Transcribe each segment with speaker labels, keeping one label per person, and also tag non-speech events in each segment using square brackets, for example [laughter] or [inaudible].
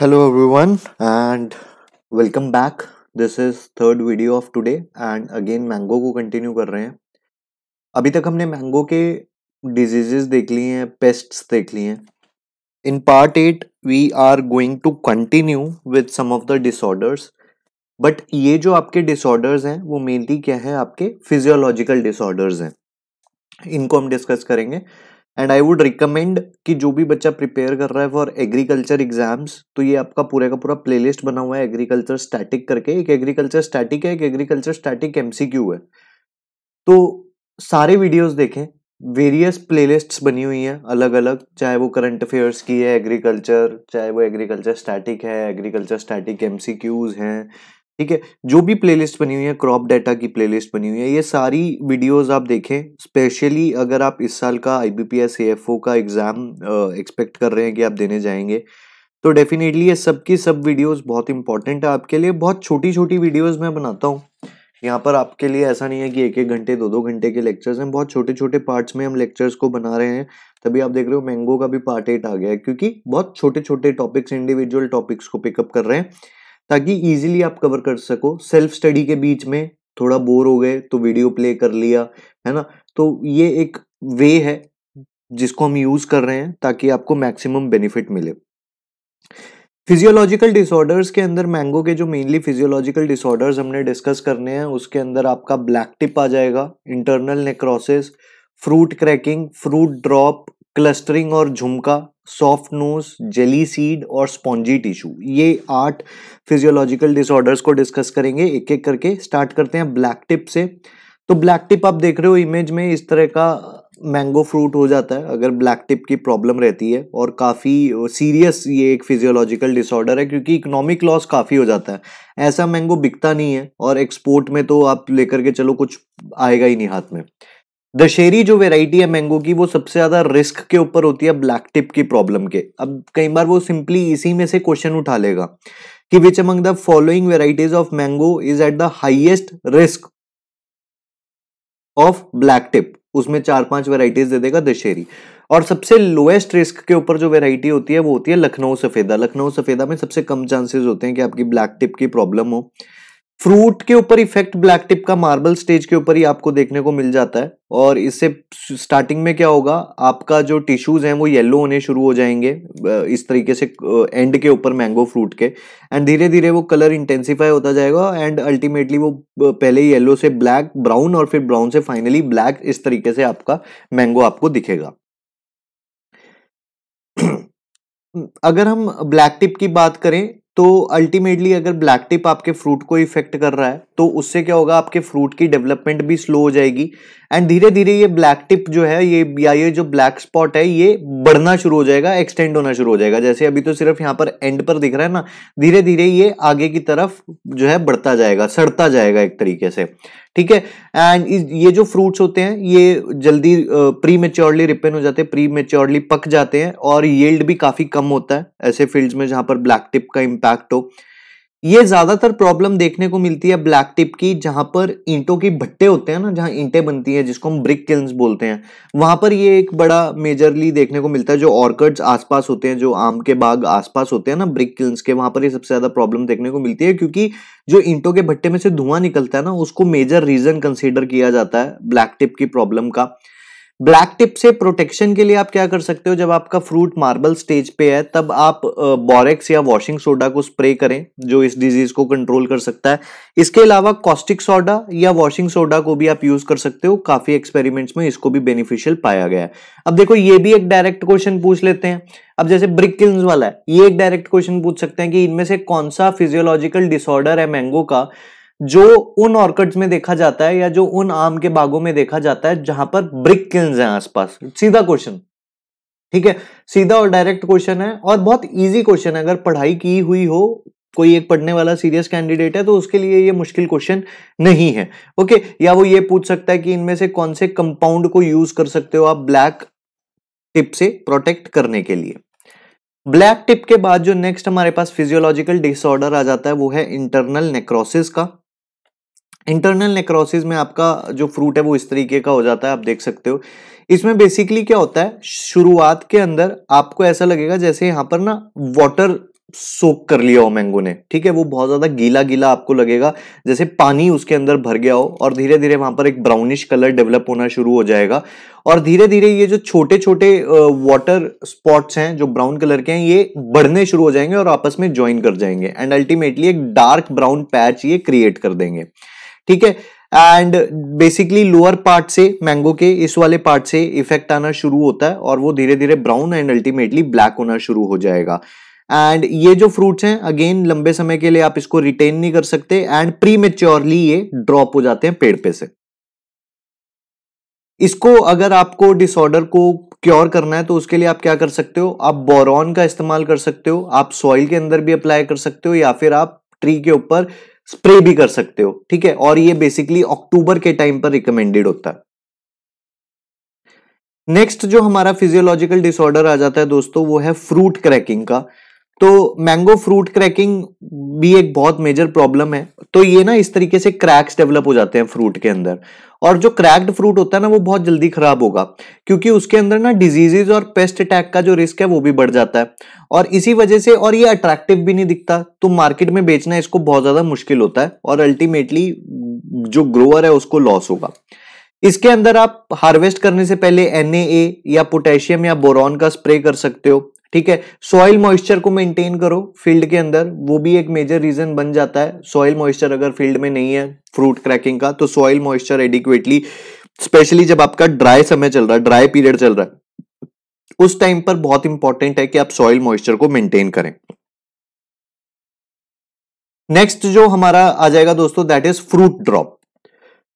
Speaker 1: hello every one and welcome back this is third video of today and again mango को continue कर रहे हैं अभी तक हमने मैंगो के डिजीजेस देख ली हैं पेस्ट देख ली हैं in part eight we are going to continue with some of the disorders but ये जो आपके डिसऑर्डर्स हैं वो मेनली क्या है आपके फिजियोलॉजिकल डिसऑर्डर्स हैं इनको हम डिस्कस करेंगे एंड आई वुड रिकमेंड कि जो भी बच्चा प्रिपेयर कर रहा है फॉर एग्रीकल्चर एग्जाम्स तो ये आपका पूरे का पूरा प्लेलिस्ट बना हुआ है एग्रीकल्चर स्टैटिक करके एक एग्रीकल्चर स्टैटिक है एक एग्रीकल्चर स्टैटिक एमसीक्यू है तो सारे वीडियोस देखें वेरियस प्लेलिस्ट्स बनी हुई हैं अलग अलग चाहे वो करंट अफेयर्स की है एग्रीकल्चर चाहे वो एग्रीकल्चर स्टैटिक है एग्रीकल्चर स्टैटिक एमसीक्यूज हैं ठीक है जो भी प्लेलिस्ट बनी हुई है क्रॉप डाटा की प्लेलिस्ट बनी हुई है ये सारी वीडियोस आप देखें स्पेशली अगर आप इस साल का आई बी पी एस का एग्ज़ाम एक्सपेक्ट कर रहे हैं कि आप देने जाएंगे तो डेफिनेटली ये सब की सब वीडियोस बहुत इंपॉर्टेंट है आपके लिए बहुत छोटी छोटी वीडियोस मैं बनाता हूँ यहाँ पर आपके लिए ऐसा नहीं है कि एक एक घंटे दो दो घंटे के लेक्चर्स हैं बहुत छोटे छोटे पार्ट्स में हम लेक्चर्स को बना रहे हैं तभी आप देख रहे हो मैंगो का भी पार्ट एट आ गया है क्योंकि बहुत छोटे छोटे टॉपिक्स इंडिविजुअल टॉपिक्स को पिकअप कर रहे हैं ताकि इजीली आप कवर कर सको सेल्फ स्टडी के बीच में थोड़ा बोर हो गए तो वीडियो प्ले कर लिया है ना तो ये एक वे है जिसको हम यूज कर रहे हैं ताकि आपको मैक्सिमम बेनिफिट मिले फिजियोलॉजिकल डिसऑर्डर्स के अंदर मैंगो के जो मेनली फिजियोलॉजिकल डिसऑर्डर्स हमने डिस्कस करने हैं उसके अंदर आपका ब्लैक टिप आ जाएगा internal necrosis fruit cracking fruit drop clustering और झुमका सॉफ्ट नोज जेली सीड और स्पॉन्जी टिश्यू ये आठ फिजियोलॉजिकल डिसऑर्डर्स को डिस्कस करेंगे एक एक करके स्टार्ट करते हैं ब्लैक टिप से तो ब्लैक टिप आप देख रहे हो इमेज में इस तरह का मैंगो फ्रूट हो जाता है अगर ब्लैक टिप की प्रॉब्लम रहती है और काफ़ी सीरियस ये एक फिजियोलॉजिकल डिसऑर्डर है क्योंकि इकोनॉमिक लॉस काफ़ी हो जाता है ऐसा मैंगो बिकता नहीं है और एक्सपोर्ट में तो आप लेकर के चलो कुछ आएगा ही नहीं हाथ में दशहरी जो वेराइटी है मैंगो की वो सबसे ज्यादा रिस्क के ऊपर होती है ब्लैक टिप की प्रॉब्लम के अब कई बार वो सिंपली इसी में से क्वेश्चन उठा लेगा कि which among the following varieties of mango is at the highest risk of black tip उसमें चार पांच वेराइटीज दे देगा दशहरी और सबसे लोएस्ट रिस्क के ऊपर जो वेराइटी होती है वो होती है लखनऊ सफेदा लखनऊ सफेदा में सबसे कम चांसेस होते हैं कि आपकी ब्लैक टिप की प्रॉब्लम हो फ्रूट के ऊपर इफेक्ट ब्लैक टिप का मार्बल स्टेज के ऊपर ही आपको देखने को मिल जाता है और इससे स्टार्टिंग में क्या होगा आपका जो टिश्यूज हैं वो येलो होने शुरू हो जाएंगे इस तरीके से एंड के ऊपर मैंगो फ्रूट के एंड धीरे धीरे वो कलर इंटेंसीफाई होता जाएगा एंड अल्टीमेटली वो पहले येलो से ब्लैक ब्राउन और फिर ब्राउन से फाइनली ब्लैक इस तरीके से आपका मैंगो आपको दिखेगा [clears throat] अगर हम ब्लैक टिप की बात करें तो अल्टीमेटली अगर ब्लैक टिप आपके फ्रूट को इफेक्ट कर रहा है तो उससे क्या होगा आपके फ्रूट की डेवलपमेंट भी स्लो हो जाएगी एंड धीरे धीरे ये ब्लैक टिप जो है ये या ये जो ब्लैक स्पॉट है ये बढ़ना शुरू हो जाएगा एक्सटेंड होना शुरू हो जाएगा जैसे अभी तो सिर्फ यहाँ पर एंड पर दिख रहा है ना धीरे धीरे ये आगे की तरफ जो है बढ़ता जाएगा सड़ता जाएगा एक तरीके से ठीक है एंड ये जो फ्रूट्स होते हैं ये जल्दी प्री मेच्योरली रिपेन हो जाते हैं प्री मेच्योरली पक जाते हैं और येल्ड भी काफ़ी कम होता है ऐसे फील्ड्स में जहां पर ब्लैक टिप का इम्पैक्ट हो ये ज्यादातर प्रॉब्लम देखने को मिलती है ब्लैक टिप की जहां पर ईंटों की भट्टे होते हैं ना जहां ईंटें बनती है जिसको हम ब्रिक किल्स बोलते हैं वहां पर ये एक बड़ा मेजरली देखने को मिलता है जो ऑर्कड्स आसपास होते हैं जो आम के बाग आसपास होते हैं ना ब्रिक किल्स के वहां पर ये सबसे ज्यादा प्रॉब्लम देखने को मिलती है क्योंकि जो ईंटों के भट्टे में से धुआं निकलता है ना उसको मेजर रीजन कंसिडर किया जाता है ब्लैक टिप की प्रॉब्लम का ब्लैक टिप से प्रोटेक्शन के लिए आप क्या कर सकते हो जब आपका फ्रूट मार्बल स्टेज पे है तब आप बोरेक्स या वॉशिंग सोडा को स्प्रे करें जो इस डिजीज को कंट्रोल कर सकता है इसके अलावा कॉस्टिक सोडा या वॉशिंग सोडा को भी आप यूज कर सकते हो काफी एक्सपेरिमेंट्स में इसको भी बेनिफिशियल पाया गया है अब देखो ये भी एक डायरेक्ट क्वेश्चन पूछ लेते हैं अब जैसे ब्रिकिल्स वाला है ये एक डायरेक्ट क्वेश्चन पूछ सकते हैं कि इनमें से कौन सा फिजियोलॉजिकल डिसऑर्डर है मैंगो का जो उन ऑर्किड्स में देखा जाता है या जो उन आम के बागों में देखा जाता है जहां पर ब्रिक किल्स हैं आसपास सीधा क्वेश्चन ठीक है सीधा और डायरेक्ट क्वेश्चन है और बहुत इजी क्वेश्चन है अगर पढ़ाई की हुई हो कोई एक पढ़ने वाला सीरियस कैंडिडेट है तो उसके लिए ये मुश्किल क्वेश्चन नहीं है ओके या वो ये पूछ सकता है कि इनमें से कौन से कंपाउंड को यूज कर सकते हो आप ब्लैक टिप से प्रोटेक्ट करने के लिए ब्लैक टिप के बाद जो नेक्स्ट हमारे पास फिजियोलॉजिकल डिसऑर्डर आ जाता है वो है इंटरनल नेक्रोसिस का इंटरनल नेक्रोसिस में आपका जो फ्रूट है वो इस तरीके का हो जाता है आप देख सकते हो इसमें बेसिकली क्या होता है शुरुआत के अंदर आपको ऐसा लगेगा जैसे यहाँ पर ना वाटर सोक कर लिया हो मैंगो ने ठीक है वो बहुत ज्यादा गीला गीला आपको लगेगा जैसे पानी उसके अंदर भर गया हो और धीरे धीरे वहां पर एक ब्राउनिश कलर डेवलप होना शुरू हो जाएगा और धीरे धीरे ये जो छोटे छोटे वाटर स्पॉट्स हैं जो ब्राउन कलर के हैं ये बढ़ने शुरू हो जाएंगे और आपस में ज्वाइन कर जाएंगे एंड अल्टीमेटली एक डार्क ब्राउन पैच ये क्रिएट कर देंगे ठीक है एंड बेसिकली लोअर पार्ट से मैंगो के इस वाले पार्ट से इफेक्ट आना शुरू होता है और वो धीरे धीरे ब्राउन एंड अल्टीमेटली ब्लैक होना शुरू हो जाएगा एंड ये जो फ्रूट्स हैं अगेन लंबे समय के लिए आप इसको रिटेन नहीं कर सकते एंड प्री मेच्योरली ये ड्रॉप हो जाते हैं पेड़ पे से इसको अगर आपको डिसऑर्डर को क्योर करना है तो उसके लिए आप क्या कर सकते हो आप बोरॉन का इस्तेमाल कर सकते हो आप सॉइल के अंदर भी अप्लाई कर सकते हो या फिर आप ट्री के ऊपर स्प्रे भी कर सकते हो ठीक है और ये बेसिकली अक्टूबर के टाइम पर रिकमेंडेड होता है नेक्स्ट जो हमारा फिजियोलॉजिकल डिसऑर्डर आ जाता है दोस्तों वो है फ्रूट क्रैकिंग का तो मैंगो फ्रूट क्रैकिंग भी एक बहुत मेजर प्रॉब्लम है तो ये ना इस तरीके से क्रैक्स डेवलप हो जाते हैं फ्रूट के अंदर और जो क्रैक्ड फ्रूट होता है ना वो बहुत जल्दी खराब होगा क्योंकि उसके अंदर ना डिजीजेज और पेस्ट अटैक का जो रिस्क है वो भी बढ़ जाता है और इसी वजह से और ये अट्रैक्टिव भी नहीं दिखता तो मार्केट में बेचना इसको बहुत ज्यादा मुश्किल होता है और अल्टीमेटली जो ग्रोअर है उसको लॉस होगा इसके अंदर आप हार्वेस्ट करने से पहले एन या पोटेशियम या बोरॉन का स्प्रे कर सकते हो ठीक है सॉइल मॉइस्चर को मेंटेन करो फील्ड के अंदर वो भी एक मेजर रीजन बन जाता है सॉइल मॉइस्चर अगर फील्ड में नहीं है फ्रूट क्रैकिंग का तो सॉइल मॉइस्चर एडिक्वेटली स्पेशली जब आपका ड्राई समय चल रहा है ड्राई पीरियड चल रहा है उस टाइम पर बहुत इंपॉर्टेंट है कि आप सॉइल मॉइस्चर को मेंटेन करें नेक्स्ट जो हमारा आ जाएगा दोस्तों दैट इज फ्रूट ड्रॉप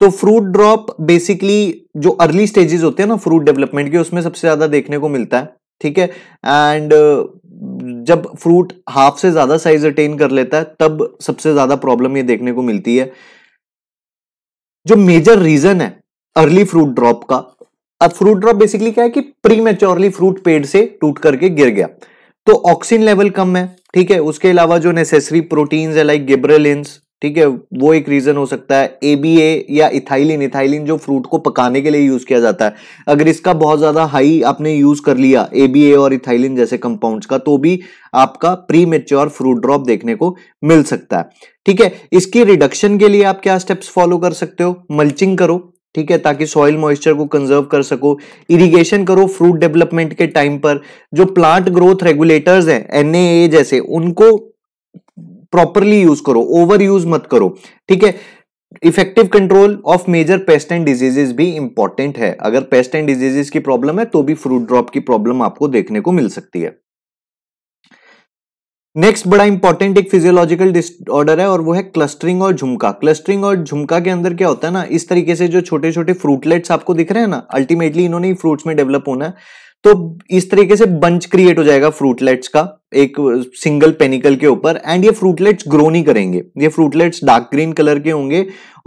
Speaker 1: तो फ्रूट ड्रॉप बेसिकली जो अर्ली स्टेजेस होते हैं ना फ्रूट डेवलपमेंट के उसमें सबसे ज्यादा देखने को मिलता है ठीक है एंड uh, जब फ्रूट हाफ से ज्यादा साइज अटेन कर लेता है तब सबसे ज्यादा प्रॉब्लम ये देखने को मिलती है जो मेजर रीजन है अर्ली फ्रूट ड्रॉप का अब फ्रूट ड्रॉप बेसिकली क्या है कि प्री मेच्योरली फ्रूट पेड़ से टूट करके गिर गया तो ऑक्सीजन लेवल कम है ठीक है उसके अलावा जो नेसेसरी प्रोटीन्स है लाइक गिब्रेलिन ठीक है वो एक रीजन हो सकता है एबीए या इथाइलिन इथाइलिन जो फ्रूट को पकाने के लिए यूज किया जाता है अगर इसका बहुत ज्यादा हाई आपने यूज कर लिया एबीए और इथाइलिन जैसे कंपाउंड्स का तो भी आपका प्री मेच्योर फ्रूट ड्रॉप देखने को मिल सकता है ठीक है इसकी रिडक्शन के लिए आप क्या स्टेप्स फॉलो कर सकते हो मल्चिंग करो ठीक है ताकि सॉइल मॉइस्चर को कंजर्व कर सको इरिगेशन करो फ्रूट डेवलपमेंट के टाइम पर जो प्लांट ग्रोथ रेगुलेटर्स हैं एनएए जैसे उनको प्रॉपरली यूज करो ओवर यूज मत करो ठीक है effective control of major pest and diseases भी इंपॉर्टेंट है अगर पेस्ट एंड डिजीजेस की प्रॉब्लम है तो भी फ्रूट ड्रॉप की प्रॉब्लम आपको देखने को मिल सकती है नेक्स्ट बड़ा इंपॉर्टेंट एक फिजियोलॉजिकल डिसऑर्डर है और वो है क्लस्टरिंग और झुमका क्लस्टरिंग और झुमका के अंदर क्या होता है ना इस तरीके से जो छोटे छोटे फ्रूटलेट्स आपको दिख रहे हैं ना अल्टीमेटली इन्होंने फ्रूट्स में डेवलप होना है तो इस तरीके से बंच क्रिएट हो जाएगा फ्रूटलेट्स का एक सिंगल पेनिकल के ऊपर एंड ये फ्रूटलेट्स ग्रो नहीं करेंगे ये फ्रूटलेट्स डार्क ग्रीन कलर के होंगे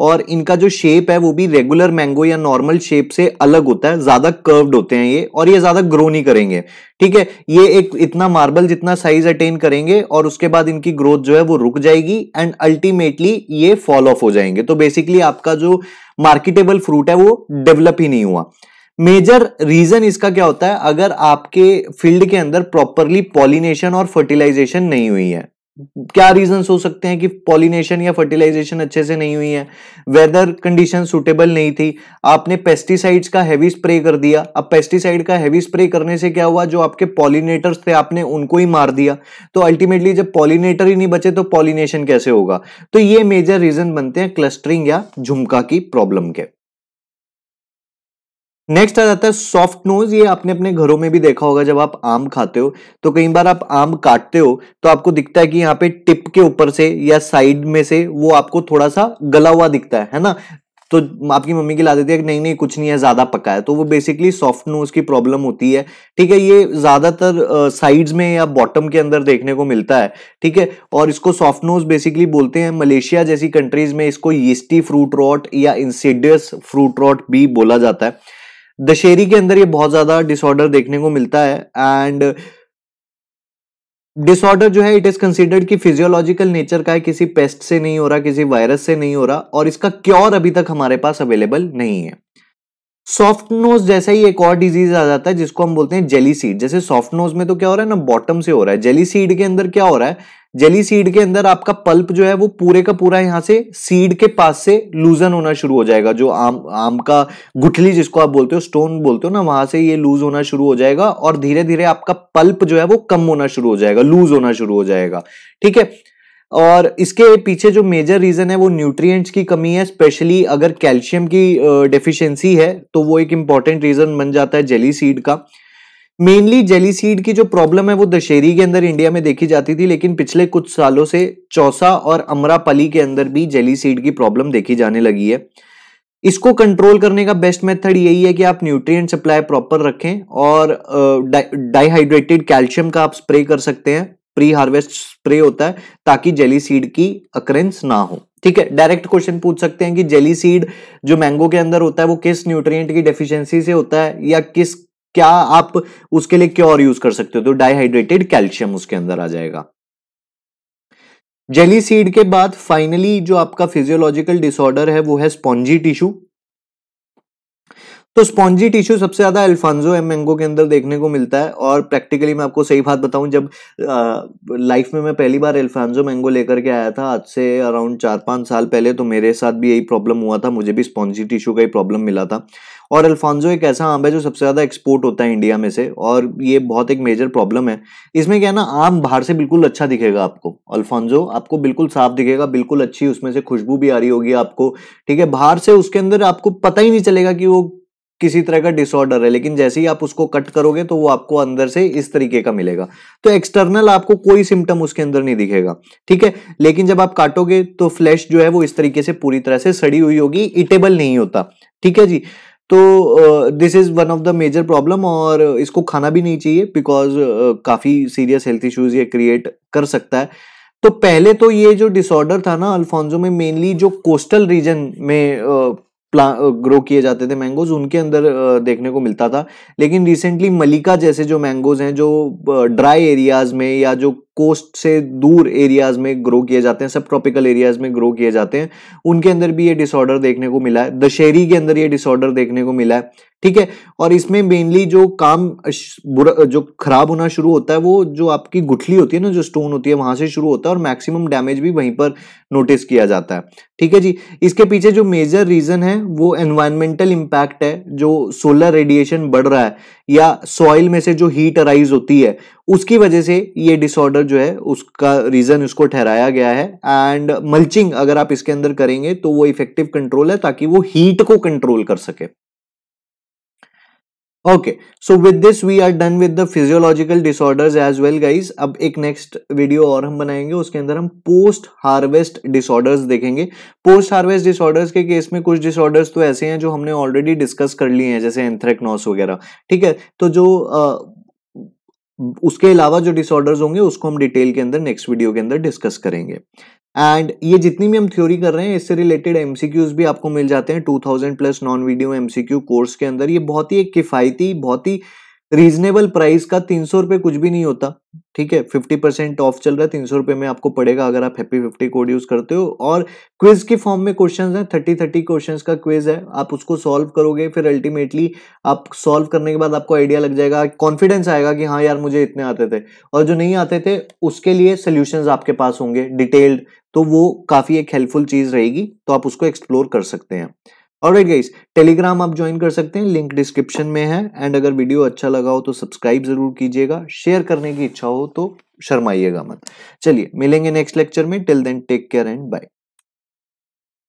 Speaker 1: और इनका जो शेप है वो भी रेगुलर मैंगो या नॉर्मल शेप से अलग होता है ज्यादा कर्व्ड होते हैं ये और ये ज्यादा ग्रो नहीं करेंगे ठीक है ये एक इतना मार्बल जितना साइज अटेन करेंगे और उसके बाद इनकी ग्रोथ जो है वो रुक जाएगी एंड अल्टीमेटली ये फॉल ऑफ हो जाएंगे तो बेसिकली आपका जो मार्केटेबल फ्रूट है वो डेवलप ही नहीं हुआ मेजर रीजन इसका क्या होता है अगर आपके फील्ड के अंदर प्रॉपरली पॉलिनेशन और फर्टिलाइजेशन नहीं हुई है क्या रीजन हो सकते हैं कि पॉलिनेशन या फर्टिलाइजेशन अच्छे से नहीं हुई है वेदर कंडीशन सुटेबल नहीं थी आपने पेस्टिसाइड्स का हैवी स्प्रे कर दिया अब पेस्टिसाइड का हैवी स्प्रे करने से क्या हुआ जो आपके पॉलिनेटर्स थे आपने उनको ही मार दिया तो अल्टीमेटली जब पॉलिनेटर ही नहीं बचे तो पॉलिनेशन कैसे होगा तो ये मेजर रीजन बनते हैं क्लस्टरिंग या झुमका की प्रॉब्लम के नेक्स्ट आ जाता है सॉफ्ट नोज ये आपने अपने घरों में भी देखा होगा जब आप आम खाते हो तो कई बार आप आम काटते हो तो आपको दिखता है कि यहाँ पे टिप के ऊपर से या साइड में से वो आपको थोड़ा सा गला हुआ दिखता है है ना तो आपकी मम्मी की ला देती है कि नहीं नहीं कुछ नहीं है ज्यादा पका है तो वो बेसिकली सॉफ्ट नोज की प्रॉब्लम होती है ठीक है ये ज्यादातर साइड्स में या बॉटम के अंदर देखने को मिलता है ठीक है और इसको सॉफ्ट नोज बेसिकली बोलते हैं मलेशिया जैसी कंट्रीज में इसको यस्टी फ्रूट रॉट या इंसिडियस फ्रूट रॉट भी बोला जाता है दशहरी के अंदर ये बहुत ज्यादा डिसऑर्डर देखने को मिलता है एंड डिसऑर्डर जो है इट इज कंसिडर्ड कि फिजियोलॉजिकल नेचर का है किसी पेस्ट से नहीं हो रहा किसी वायरस से नहीं हो रहा और इसका क्योर अभी तक हमारे पास अवेलेबल नहीं है सॉफ्ट नोज जैसा ही एक और डिजीज आ जाता है जिसको हम बोलते हैं जेली सीड जैसे सॉफ्ट नोज में तो क्या हो रहा है ना बॉटम से हो रहा है जेली सीड के अंदर क्या हो रहा है जेली सीड के अंदर आपका पल्प जो है वो पूरे का पूरा यहाँ से सीड के पास से लूजन होना शुरू हो जाएगा जो आम आम का गुठली जिसको आप बोलते हो स्टोन बोलते हो ना वहां से ये लूज होना शुरू हो जाएगा और धीरे धीरे आपका पल्प जो है वो कम होना शुरू हो जाएगा लूज होना शुरू हो जाएगा ठीक है और इसके पीछे जो मेजर रीजन है वो न्यूट्रिएंट्स की कमी है स्पेशली अगर कैल्शियम की डेफिशिएंसी है तो वो एक इंपॉर्टेंट रीजन बन जाता है जेली सीड का मेनली जेली सीड की जो प्रॉब्लम है वो दशहरी के अंदर इंडिया में देखी जाती थी लेकिन पिछले कुछ सालों से चौसा और अमरापली के अंदर भी जेली सीड की प्रॉब्लम देखी जाने लगी है इसको कंट्रोल करने का बेस्ट मेथड यही है कि आप न्यूट्रिएंट सप्लाई प्रॉपर रखें और डाइहाइड्रेटेड कैल्शियम का आप स्प्रे कर सकते हैं प्री हार्वेस्ट स्प्रे होता है ताकि जेली सीड की अक्रेंस ना हो ठीक है डायरेक्ट क्वेश्चन पूछ सकते हैं कि जेली सीड जो मैंगो के अंदर होता है वो किस न्यूट्रिएंट की डेफिशिएंसी से होता है या किस क्या आप उसके लिए क्योर यूज कर सकते हो तो डाइहाइड्रेटेड कैल्शियम उसके अंदर आ जाएगा जेली सीड के बाद फाइनली जो आपका फिजियोलॉजिकल डिसऑर्डर है वो है स्पॉन्जी टिश्यू तो स्पॉन्जी टिश्यू सबसे ज्यादा अल्फांजो एम मैंगो के अंदर देखने को मिलता है और प्रैक्टिकली मैं आपको सही बात बताऊं जब लाइफ में मैं पहली बार अल्फांजो मैंगो लेकर के आया था आज से अराउंड चार पाँच साल पहले तो मेरे साथ भी यही प्रॉब्लम हुआ था मुझे भी स्पॉन्जी टिश्यू का ही प्रॉब्लम मिला था और अल्फांजो एक ऐसा आम है जो सबसे ज़्यादा एक्सपोर्ट होता है इंडिया में से और ये बहुत एक मेजर प्रॉब्लम है इसमें क्या है ना आम बाहर से बिल्कुल अच्छा दिखेगा आपको अल्फांजो आपको बिल्कुल साफ दिखेगा बिल्कुल अच्छी उसमें से खुशबू भी आ रही होगी आपको ठीक है बाहर से उसके अंदर आपको पता ही नहीं चलेगा कि वो किसी तरह का डिसऑर्डर है लेकिन जैसे ही आप उसको कट करोगे तो वो आपको अंदर से इस तरीके का मिलेगा तो एक्सटर्नल आपको कोई सिम्टम उसके अंदर नहीं दिखेगा ठीक है लेकिन जब आप काटोगे तो फ्लैश जो है वो इस तरीके से पूरी तरह से सड़ी हुई होगी इटेबल नहीं होता ठीक है जी तो this is one of the major problem और इसको खाना भी नहीं चाहिए बिकॉज uh, काफी सीरियस हेल्थ इश्यूज ये क्रिएट कर सकता है तो पहले तो ये जो डिसऑर्डर था ना अल्फोंजो में मेनली जो कोस्टल रीजन में uh, प्ला ग्रो किए जाते थे मैंगोज उनके अंदर देखने को मिलता था लेकिन रिसेंटली मलिका जैसे जो मैंगोज हैं जो ड्राई एरियाज में या जो कोस्ट से दूर एरियाज में ग्रो किए जाते हैं सब ट्रॉपिकल एरियाज में ग्रो किए जाते हैं उनके अंदर भी ये डिसऑर्डर देखने को मिला है दशहरी के अंदर ये डिसऑर्डर देखने को मिला है ठीक है और इसमें मेनली जो काम बुरा जो खराब होना शुरू होता है वो जो आपकी गुठली होती है ना जो स्टोन होती है वहां से शुरू होता है और मैक्सिमम डैमेज भी वहीं पर नोटिस किया जाता है ठीक है जी इसके पीछे जो मेजर रीजन है वो एनवायरमेंटल इम्पैक्ट है जो सोलर रेडिएशन बढ़ रहा है या सॉइल में से जो हीट अराइज होती है उसकी वजह से ये डिसऑर्डर जो है उसका रीजन उसको ठहराया गया है एंड मल्चिंग अगर आप इसके अंदर करेंगे तो वो इफेक्टिव कंट्रोल है ताकि वो हीट को कंट्रोल कर सके okay so with this we are done with the physiological disorders as well guys अब एक नेक्स्ट वीडियो और हम बनाएंगे उसके अंदर हम पोस्ट हार्वेस्ट डिसऑर्डर्स देखेंगे पोस्ट हार्वेस्ट डिसऑर्डर्स के केस में कुछ डिसऑर्डर्स तो ऐसे हैं जो हमने ऑलरेडी डिस्कस कर लिए हैं जैसे एंथ्रेक्नोस वगैरह ठीक है तो जो uh, उसके अलावा जो डिसऑर्डर्स होंगे उसको हम डिटेल के अंदर नेक्स्ट वीडियो के अंदर डिस्कस करेंगे एंड ये जितनी भी हम थ्योरी कर रहे हैं इससे रिलेटेड एम भी आपको मिल जाते हैं two thousand plus non video M course के अंदर ये बहुत ही एक किफ़ायती बहुत ही रीजनेबल प्राइस का तीन सौ रुपये कुछ भी नहीं होता ठीक है फिफ्टी परसेंट ऑफ चल रहा है तीन सौ रुपये में आपको पड़ेगा अगर आप हैप्पी फिफ्टी कोड यूज करते हो और क्विज के फॉर्म में क्वेश्चंस हैं थर्टी थर्टी क्वेश्चंस का क्विज है आप उसको सॉल्व करोगे फिर अल्टीमेटली आप सॉल्व करने के बाद आपको आइडिया लग जाएगा कॉन्फिडेंस आएगा कि हाँ यार मुझे इतने आते थे और जो नहीं आते थे उसके लिए सोल्यूशन आपके पास होंगे डिटेल्ड तो वो काफ़ी एक हेल्पफुल चीज़ रहेगी तो आप उसको एक्सप्लोर कर सकते हैं और गाइस टेलीग्राम आप ज्वाइन कर सकते हैं लिंक डिस्क्रिप्शन में है एंड अगर वीडियो अच्छा लगा हो तो सब्सक्राइब जरूर कीजिएगा शेयर करने की इच्छा हो तो शर्माइएगा मत चलिए मिलेंगे नेक्स्ट लेक्चर में till then take care and bye